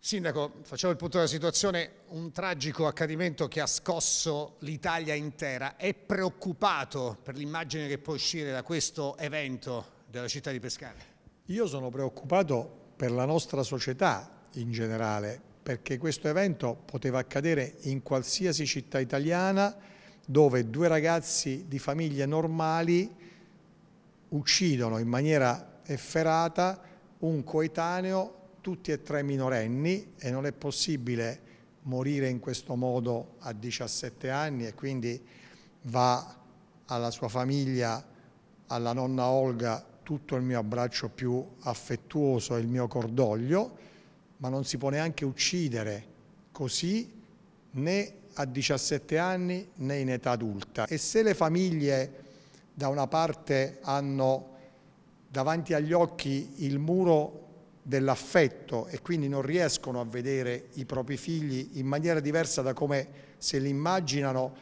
Sindaco, facciamo il punto della situazione, un tragico accadimento che ha scosso l'Italia intera. È preoccupato per l'immagine che può uscire da questo evento della città di Pescara? Io sono preoccupato per la nostra società in generale, perché questo evento poteva accadere in qualsiasi città italiana dove due ragazzi di famiglie normali uccidono in maniera efferata un coetaneo tutti e tre minorenni e non è possibile morire in questo modo a 17 anni e quindi va alla sua famiglia, alla nonna Olga, tutto il mio abbraccio più affettuoso e il mio cordoglio, ma non si può neanche uccidere così né a 17 anni né in età adulta. E se le famiglie da una parte hanno davanti agli occhi il muro dell'affetto e quindi non riescono a vedere i propri figli in maniera diversa da come se li immaginano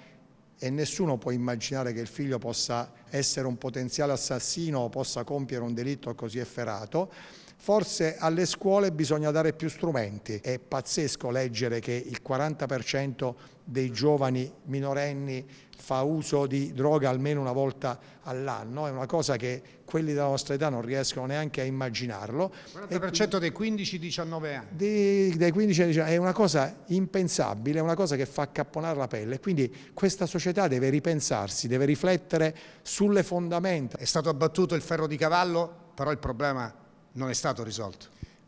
e nessuno può immaginare che il figlio possa essere un potenziale assassino o possa compiere un delitto così efferato Forse alle scuole bisogna dare più strumenti. È pazzesco leggere che il 40% dei giovani minorenni fa uso di droga almeno una volta all'anno, è una cosa che quelli della nostra età non riescono neanche a immaginarlo. Il 40% dei 15-19 anni. Dei, dei 15 19 è una cosa impensabile, è una cosa che fa accapponare la pelle, quindi questa società deve ripensarsi, deve riflettere sulle fondamenta. È stato abbattuto il ferro di cavallo, però il problema non è stato risolto.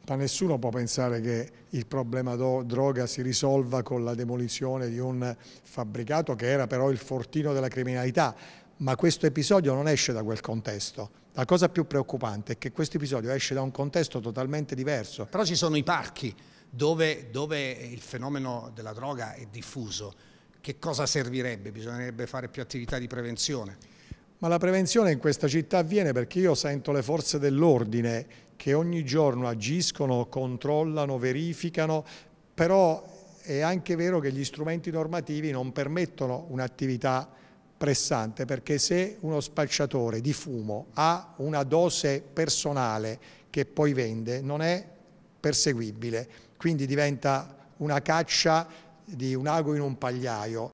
Ma nessuno può pensare che il problema droga si risolva con la demolizione di un fabbricato che era però il fortino della criminalità, ma questo episodio non esce da quel contesto. La cosa più preoccupante è che questo episodio esce da un contesto totalmente diverso. Però ci sono i parchi dove, dove il fenomeno della droga è diffuso. Che cosa servirebbe? Bisognerebbe fare più attività di prevenzione. Ma la prevenzione in questa città avviene perché io sento le forze dell'ordine che ogni giorno agiscono, controllano, verificano, però è anche vero che gli strumenti normativi non permettono un'attività pressante perché se uno spacciatore di fumo ha una dose personale che poi vende non è perseguibile, quindi diventa una caccia di un ago in un pagliaio